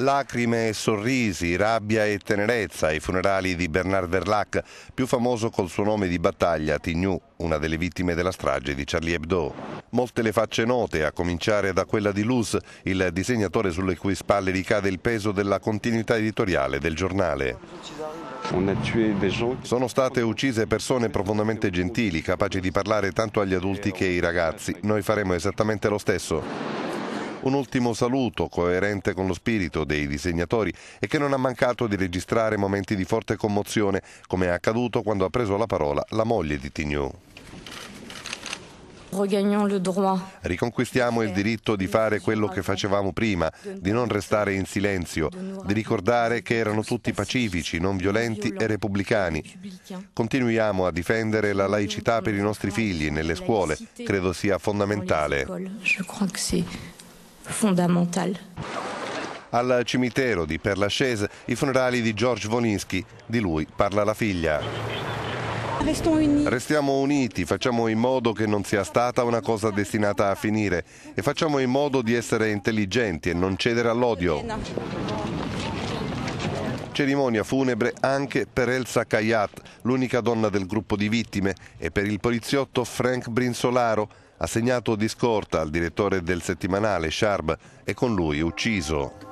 Lacrime e sorrisi, rabbia e tenerezza ai funerali di Bernard Verlac, più famoso col suo nome di battaglia Tignou, una delle vittime della strage di Charlie Hebdo. Molte le facce note, a cominciare da quella di Luz, il disegnatore sulle cui spalle ricade il peso della continuità editoriale del giornale. Sono state uccise persone profondamente gentili, capaci di parlare tanto agli adulti che ai ragazzi. Noi faremo esattamente lo stesso un ultimo saluto coerente con lo spirito dei disegnatori e che non ha mancato di registrare momenti di forte commozione, come è accaduto quando ha preso la parola la moglie di Tignou. Riconquistiamo il diritto di fare quello che facevamo prima, di non restare in silenzio, di ricordare che erano tutti pacifici, non violenti e repubblicani. Continuiamo a difendere la laicità per i nostri figli nelle scuole, credo sia fondamentale fondamentale. Al cimitero di Perlascese i funerali di George Voninsky, di lui parla la figlia. Restiamo uniti, facciamo in modo che non sia stata una cosa destinata a finire e facciamo in modo di essere intelligenti e non cedere all'odio. Cerimonia funebre anche per Elsa Kayat, l'unica donna del gruppo di vittime, e per il poliziotto Frank Brinsolaro, assegnato di scorta al direttore del settimanale Sharb e con lui ucciso.